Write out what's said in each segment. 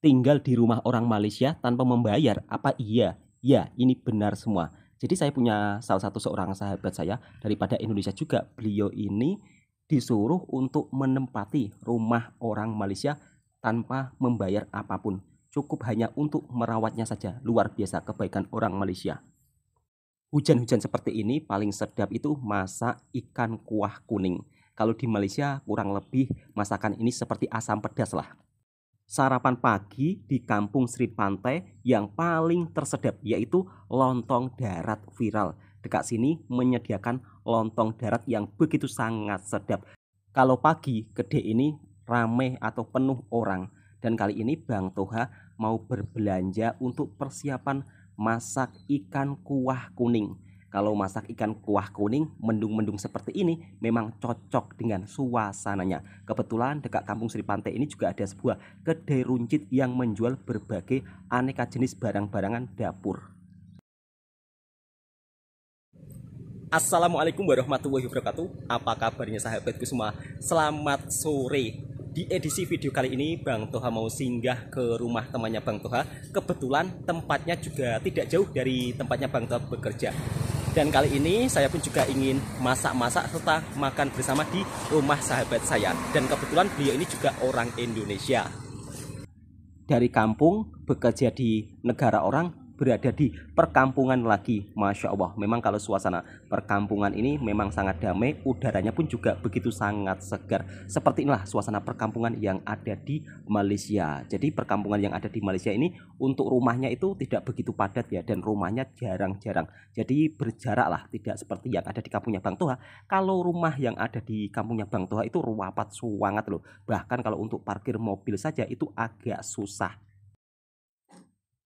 tinggal di rumah orang Malaysia tanpa membayar? Apa iya? Ya, ini benar semua. Jadi saya punya salah satu seorang sahabat saya daripada Indonesia juga. Beliau ini disuruh untuk menempati rumah orang Malaysia tanpa membayar apapun. Cukup hanya untuk merawatnya saja. Luar biasa kebaikan orang Malaysia. Hujan-hujan seperti ini paling sedap itu masak ikan kuah kuning. Kalau di Malaysia kurang lebih masakan ini seperti asam pedas lah sarapan pagi di kampung Sri Pantai yang paling tersedap yaitu lontong darat viral. Dekat sini menyediakan lontong darat yang begitu sangat sedap. Kalau pagi gede ini ramai atau penuh orang dan kali ini Bang Toha mau berbelanja untuk persiapan masak ikan kuah kuning. Kalau masak ikan kuah kuning mendung-mendung seperti ini memang cocok dengan suasananya. Kebetulan dekat kampung Sri Pantai ini juga ada sebuah kedai runcit yang menjual berbagai aneka jenis barang-barangan dapur. Assalamualaikum warahmatullahi wabarakatuh Apa kabarnya sahabatku semua Selamat sore Di edisi video kali ini Bang Toha mau singgah ke rumah temannya Bang Toha Kebetulan tempatnya juga tidak jauh dari tempatnya Bang Toha bekerja dan kali ini saya pun juga ingin masak-masak serta makan bersama di rumah sahabat saya. Dan kebetulan beliau ini juga orang Indonesia. Dari kampung bekerja di negara orang berada di perkampungan lagi Masya Allah memang kalau suasana perkampungan ini memang sangat damai udaranya pun juga begitu sangat segar seperti inilah suasana perkampungan yang ada di Malaysia jadi perkampungan yang ada di Malaysia ini untuk rumahnya itu tidak begitu padat ya dan rumahnya jarang-jarang jadi berjarak lah tidak seperti yang ada di kampungnya Bang Toha kalau rumah yang ada di kampungnya Bang Toha itu ruapat suwangat loh bahkan kalau untuk parkir mobil saja itu agak susah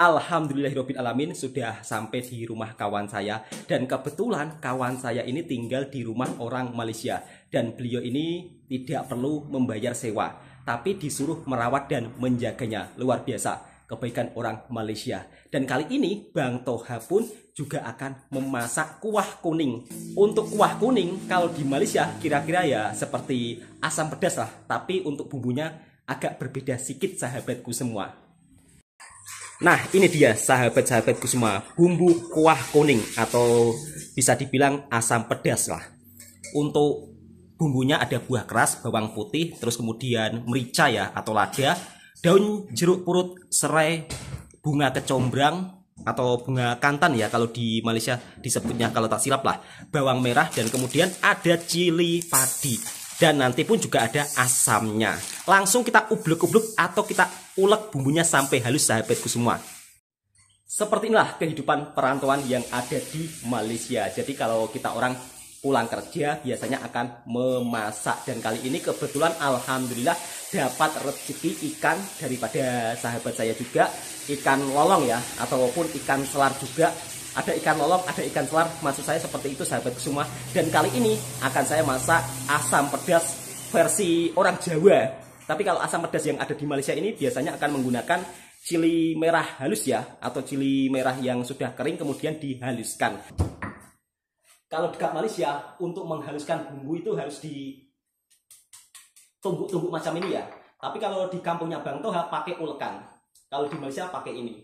Alhamdulillahirobbil alamin sudah sampai di rumah kawan saya dan kebetulan kawan saya ini tinggal di rumah orang Malaysia dan beliau ini tidak perlu membayar sewa tapi disuruh merawat dan menjaganya luar biasa kebaikan orang Malaysia dan kali ini Bang Toha pun juga akan memasak kuah kuning untuk kuah kuning kalau di Malaysia kira-kira ya seperti asam pedas lah tapi untuk bumbunya agak berbeda sedikit sahabatku semua Nah, ini dia sahabat-sahabatku semua, bumbu kuah kuning atau bisa dibilang asam pedas lah. Untuk bumbunya ada buah keras, bawang putih, terus kemudian merica ya atau lada, daun jeruk purut, serai, bunga kecombrang atau bunga kantan ya kalau di Malaysia disebutnya kalau tak silap lah, bawang merah dan kemudian ada cili padi dan nanti pun juga ada asamnya. Langsung kita ublek-ublek atau kita ulek bumbunya sampai halus sahabatku semua. Seperti inilah kehidupan perantauan yang ada di Malaysia. Jadi kalau kita orang pulang kerja biasanya akan memasak dan kali ini kebetulan alhamdulillah dapat rezeki ikan daripada sahabat saya juga ikan lolong ya ataupun ikan selar juga ada ikan lolong, ada ikan selar, maksud saya seperti itu sahabat semua. Dan kali ini akan saya masak asam pedas versi orang Jawa. Tapi kalau asam pedas yang ada di Malaysia ini biasanya akan menggunakan cili merah halus ya, atau cili merah yang sudah kering kemudian dihaluskan. Kalau dekat Malaysia, untuk menghaluskan bumbu itu harus di tumbuk-tumbuk macam ini ya. Tapi kalau di kampungnya Bang Toha pakai ulekan. Kalau di Malaysia pakai ini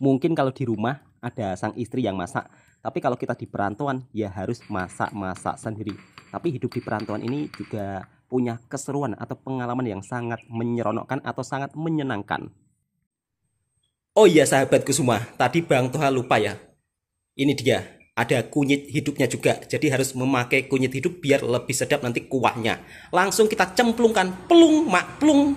mungkin kalau di rumah ada sang istri yang masak tapi kalau kita di perantauan ya harus masak-masak sendiri tapi hidup di perantauan ini juga punya keseruan atau pengalaman yang sangat menyeronokkan atau sangat menyenangkan Oh iya sahabatku semua, tadi Bang Toha lupa ya. Ini dia, ada kunyit hidupnya juga. Jadi harus memakai kunyit hidup biar lebih sedap nanti kuahnya. Langsung kita cemplungkan, pelung mak pelung.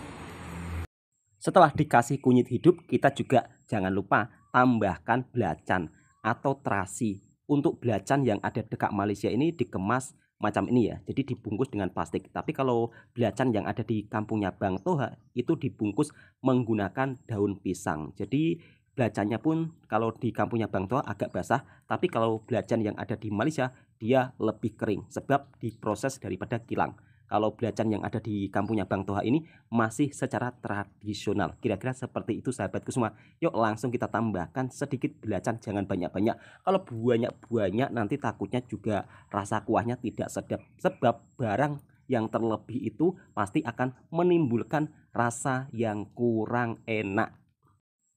Setelah dikasih kunyit hidup, kita juga jangan lupa tambahkan belacan atau terasi. Untuk belacan yang ada dekat Malaysia ini dikemas macam ini ya. Jadi dibungkus dengan plastik. Tapi kalau belacan yang ada di kampungnya Bang Toha itu dibungkus menggunakan daun pisang. Jadi belacannya pun kalau di kampungnya Bang toha agak basah, tapi kalau belacan yang ada di Malaysia dia lebih kering sebab diproses daripada kilang kalau belacan yang ada di kampungnya Bang Toha ini masih secara tradisional. Kira-kira seperti itu sahabatku semua. Yuk langsung kita tambahkan sedikit belacan jangan banyak-banyak. Kalau banyak-banyak nanti takutnya juga rasa kuahnya tidak sedap sebab barang yang terlebih itu pasti akan menimbulkan rasa yang kurang enak.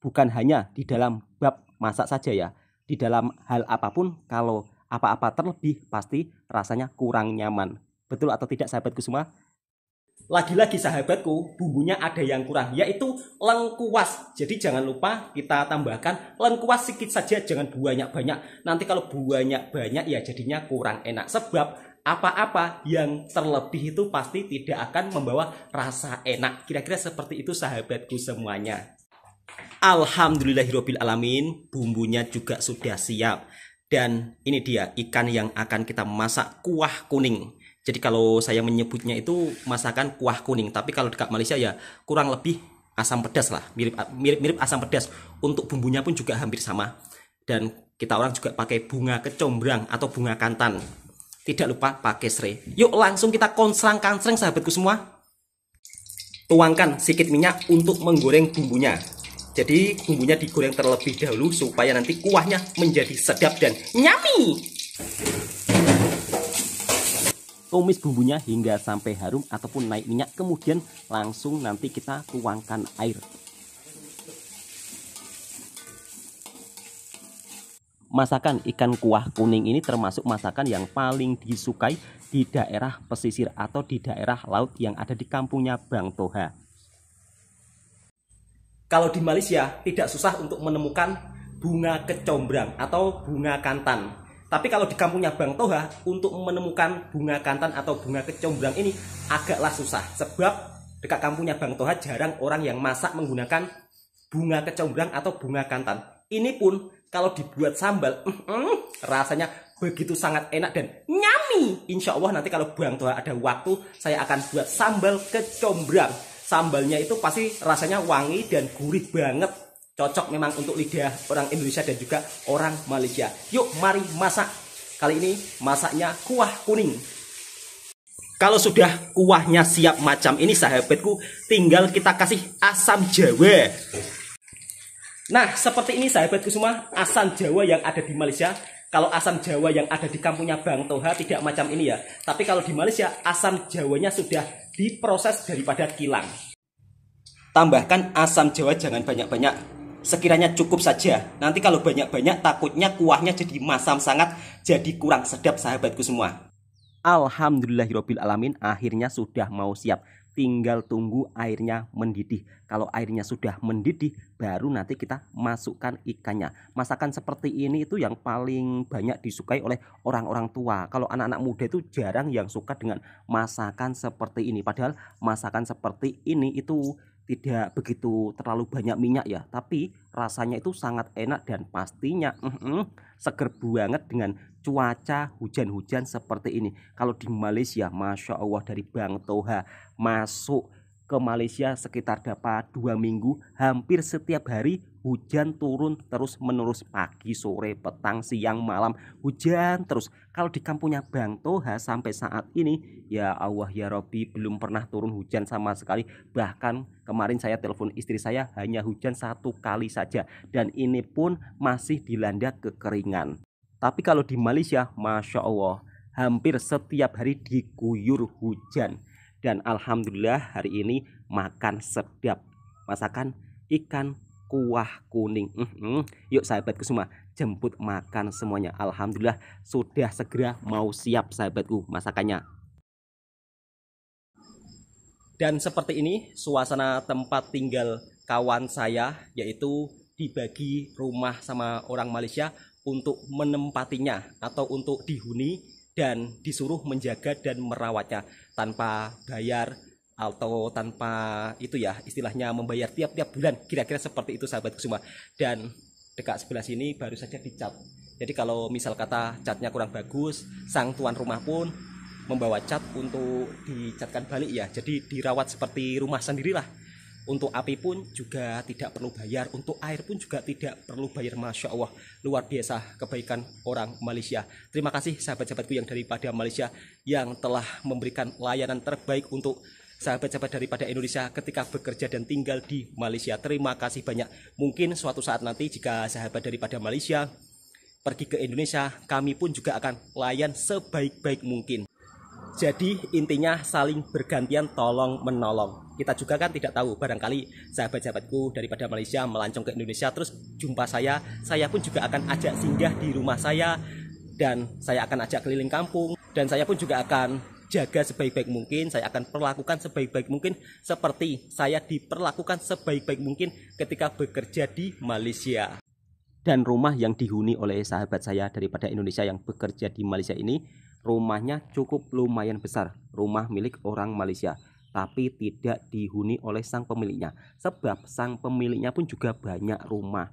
Bukan hanya di dalam bab masak saja ya. Di dalam hal apapun kalau apa-apa terlebih pasti rasanya kurang nyaman. Betul atau tidak sahabatku semua? Lagi-lagi sahabatku, bumbunya ada yang kurang, yaitu lengkuas. Jadi jangan lupa kita tambahkan lengkuas sedikit saja, jangan banyak-banyak. Nanti kalau banyak-banyak ya jadinya kurang enak. Sebab apa-apa yang terlebih itu pasti tidak akan membawa rasa enak. Kira-kira seperti itu sahabatku semuanya. Alhamdulillahirobbil alamin, bumbunya juga sudah siap. Dan ini dia ikan yang akan kita masak kuah kuning. Jadi kalau saya menyebutnya itu masakan kuah kuning, tapi kalau dekat Malaysia ya kurang lebih asam pedas lah, mirip mirip mirip asam pedas. Untuk bumbunya pun juga hampir sama. Dan kita orang juga pakai bunga kecombrang atau bunga kantan. Tidak lupa pakai serai. Yuk langsung kita konsrang-kansreng sahabatku semua. Tuangkan sedikit minyak untuk menggoreng bumbunya. Jadi bumbunya digoreng terlebih dahulu supaya nanti kuahnya menjadi sedap dan nyami tumis bumbunya hingga sampai harum ataupun naik minyak kemudian langsung nanti kita tuangkan air Masakan ikan kuah kuning ini termasuk masakan yang paling disukai di daerah pesisir atau di daerah laut yang ada di kampungnya Bang Toha. Kalau di Malaysia tidak susah untuk menemukan bunga kecombrang atau bunga kantan. Tapi kalau di kampungnya Bang Toha untuk menemukan bunga kantan atau bunga kecombrang ini agaklah susah sebab dekat kampungnya Bang Toha jarang orang yang masak menggunakan bunga kecombrang atau bunga kantan. Ini pun kalau dibuat sambal mm, rasanya begitu sangat enak dan nyami. Insya Allah nanti kalau Bang Toha ada waktu saya akan buat sambal kecombrang. Sambalnya itu pasti rasanya wangi dan gurih banget cocok memang untuk lidah orang Indonesia dan juga orang Malaysia. Yuk mari masak. Kali ini masaknya kuah kuning. Kalau sudah kuahnya siap macam ini sahabatku, tinggal kita kasih asam jawa. Nah, seperti ini sahabatku semua, asam jawa yang ada di Malaysia kalau asam Jawa yang ada di kampungnya Bang Toha tidak macam ini ya. Tapi kalau di Malaysia asam Jawanya sudah diproses daripada kilang. Tambahkan asam Jawa jangan banyak-banyak sekiranya cukup saja. Nanti kalau banyak-banyak takutnya kuahnya jadi masam sangat jadi kurang sedap sahabatku semua. Alhamdulillahirobbil alamin akhirnya sudah mau siap. Tinggal tunggu airnya mendidih. Kalau airnya sudah mendidih, baru nanti kita masukkan ikannya. Masakan seperti ini itu yang paling banyak disukai oleh orang-orang tua. Kalau anak-anak muda itu jarang yang suka dengan masakan seperti ini. Padahal masakan seperti ini itu tidak begitu terlalu banyak minyak ya tapi rasanya itu sangat enak dan pastinya mm -mm, seger banget dengan cuaca hujan-hujan seperti ini kalau di Malaysia Masya Allah dari Bang Toha masuk ke Malaysia sekitar dapat dua minggu hampir setiap hari hujan turun terus menerus pagi sore petang siang malam hujan terus kalau di kampungnya Bang Toha sampai saat ini ya Allah ya Robi belum pernah turun hujan sama sekali bahkan kemarin saya telepon istri saya hanya hujan satu kali saja dan ini pun masih dilanda kekeringan tapi kalau di Malaysia Masya Allah hampir setiap hari diguyur hujan dan alhamdulillah hari ini makan sedap masakan ikan kuah kuning. Mm -hmm. Yuk sahabatku semua, jemput makan semuanya. Alhamdulillah sudah segera mau siap sahabatku masakannya. Dan seperti ini suasana tempat tinggal kawan saya yaitu dibagi rumah sama orang Malaysia untuk menempatinya atau untuk dihuni dan disuruh menjaga dan merawatnya tanpa bayar atau tanpa itu ya istilahnya membayar tiap-tiap bulan kira-kira seperti itu sahabatku semua dan dekat sebelah sini baru saja dicat jadi kalau misal kata catnya kurang bagus sang tuan rumah pun membawa cat untuk dicatkan balik ya jadi dirawat seperti rumah sendirilah untuk api pun juga tidak perlu bayar untuk air pun juga tidak perlu bayar Masya Allah luar biasa kebaikan orang Malaysia terima kasih sahabat-sahabatku yang daripada Malaysia yang telah memberikan layanan terbaik untuk sahabat-sahabat daripada Indonesia ketika bekerja dan tinggal di Malaysia. Terima kasih banyak. Mungkin suatu saat nanti jika sahabat daripada Malaysia pergi ke Indonesia, kami pun juga akan layan sebaik-baik mungkin. Jadi intinya saling bergantian tolong menolong. Kita juga kan tidak tahu barangkali sahabat-sahabatku daripada Malaysia melancong ke Indonesia terus jumpa saya, saya pun juga akan ajak singgah di rumah saya dan saya akan ajak keliling kampung dan saya pun juga akan jaga sebaik-baik mungkin, saya akan perlakukan sebaik-baik mungkin seperti saya diperlakukan sebaik-baik mungkin ketika bekerja di Malaysia. Dan rumah yang dihuni oleh sahabat saya daripada Indonesia yang bekerja di Malaysia ini, rumahnya cukup lumayan besar, rumah milik orang Malaysia, tapi tidak dihuni oleh sang pemiliknya, sebab sang pemiliknya pun juga banyak rumah.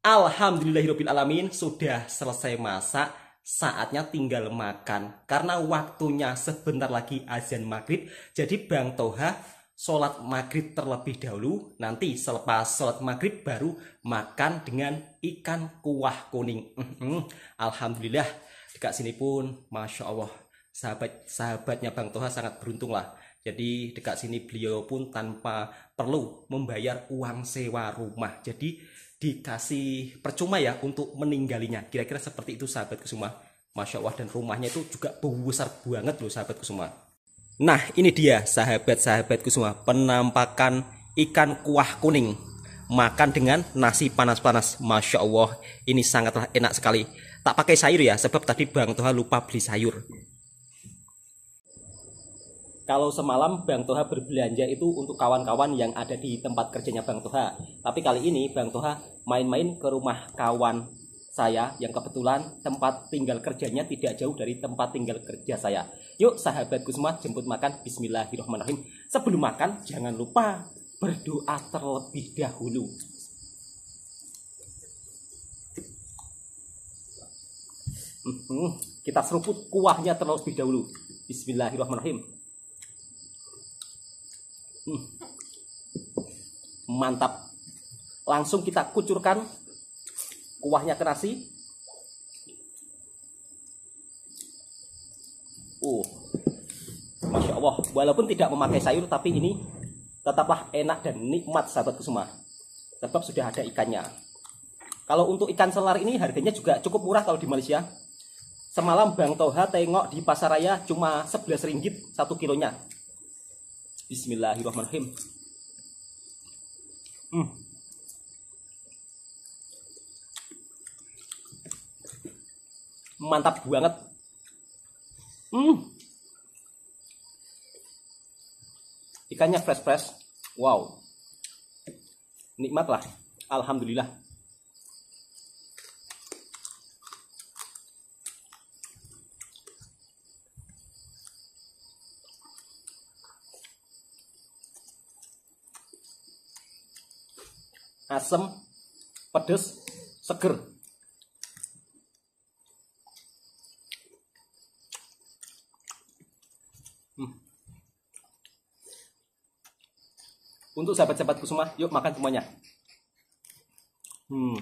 Alhamdulillahirrahmanirrahim, sudah selesai masak saatnya tinggal makan karena waktunya sebentar lagi azan maghrib jadi bang Toha sholat maghrib terlebih dahulu nanti selepas sholat maghrib baru makan dengan ikan kuah kuning alhamdulillah dekat sini pun masya Allah sahabat sahabatnya bang Toha sangat beruntung lah jadi dekat sini beliau pun tanpa perlu membayar uang sewa rumah jadi dikasih percuma ya untuk meninggalinya kira-kira seperti itu sahabat kesuma Masya Allah dan rumahnya itu juga besar banget loh sahabat kesuma nah ini dia sahabat-sahabat kesuma penampakan ikan kuah kuning makan dengan nasi panas-panas Masya Allah ini sangatlah enak sekali tak pakai sayur ya sebab tadi Bang Toha lupa beli sayur kalau semalam Bang Toha berbelanja itu untuk kawan-kawan yang ada di tempat kerjanya Bang Toha. Tapi kali ini Bang Toha main-main ke rumah kawan saya yang kebetulan tempat tinggal kerjanya tidak jauh dari tempat tinggal kerja saya. Yuk sahabatku semua jemput makan bismillahirrahmanirrahim. Sebelum makan jangan lupa berdoa terlebih dahulu. Hmm, hmm kita seruput kuahnya terlebih dahulu. Bismillahirrahmanirrahim. Hmm. Mantap. Langsung kita kucurkan kuahnya ke nasi. Uh, masya Allah. Walaupun tidak memakai sayur, tapi ini tetaplah enak dan nikmat sahabat semua. Sebab sudah ada ikannya. Kalau untuk ikan selar ini harganya juga cukup murah kalau di Malaysia. Semalam Bang Toha tengok di pasaraya cuma 11 ringgit satu kilonya. Bismillahirrahmanirrahim. Hmm. Mantap banget. Hmm. Ikannya fresh-fresh. Wow. nikmat lah. Alhamdulillah. asem, pedes, seger. Hmm. Untuk sahabat-sahabatku semua, yuk makan semuanya. Hmm.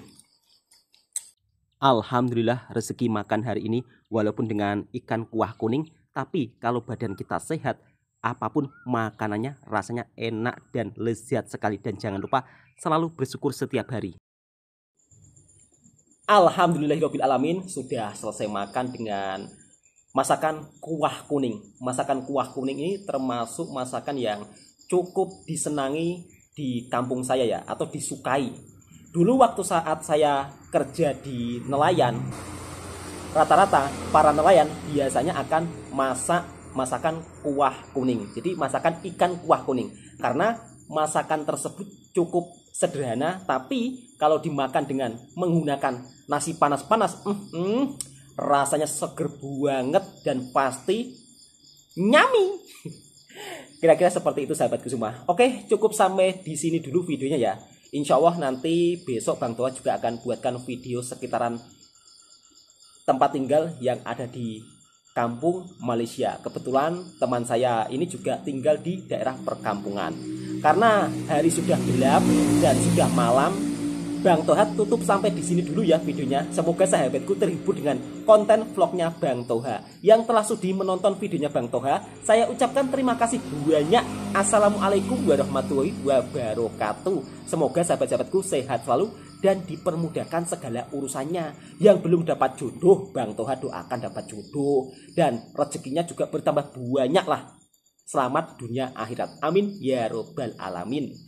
Alhamdulillah rezeki makan hari ini walaupun dengan ikan kuah kuning, tapi kalau badan kita sehat, apapun makanannya rasanya enak dan lezat sekali dan jangan lupa selalu bersyukur setiap hari. Alhamdulillahirabbil alamin sudah selesai makan dengan masakan kuah kuning. Masakan kuah kuning ini termasuk masakan yang cukup disenangi di kampung saya ya atau disukai. Dulu waktu saat saya kerja di nelayan rata-rata para nelayan biasanya akan masak masakan kuah kuning. Jadi masakan ikan kuah kuning. Karena masakan tersebut cukup sederhana, tapi kalau dimakan dengan menggunakan nasi panas-panas, mm, mm, rasanya seger banget dan pasti nyami. Kira-kira seperti itu sahabat semua. Oke, cukup sampai di sini dulu videonya ya. Insya Allah nanti besok Bang Toa juga akan buatkan video sekitaran tempat tinggal yang ada di kampung Malaysia. Kebetulan teman saya ini juga tinggal di daerah perkampungan. Karena hari sudah gelap dan sudah malam, Bang Tohat tutup sampai di sini dulu ya videonya. Semoga sahabatku terhibur dengan konten vlognya Bang Toha. Yang telah sudi menonton videonya Bang Toha, saya ucapkan terima kasih banyak. Assalamualaikum warahmatullahi wabarakatuh. Semoga sahabat-sahabatku sehat selalu dan dipermudahkan segala urusannya. Yang belum dapat jodoh, Bang Toha doakan dapat jodoh dan rezekinya juga bertambah banyak lah. Selamat dunia akhirat. Amin ya robbal alamin.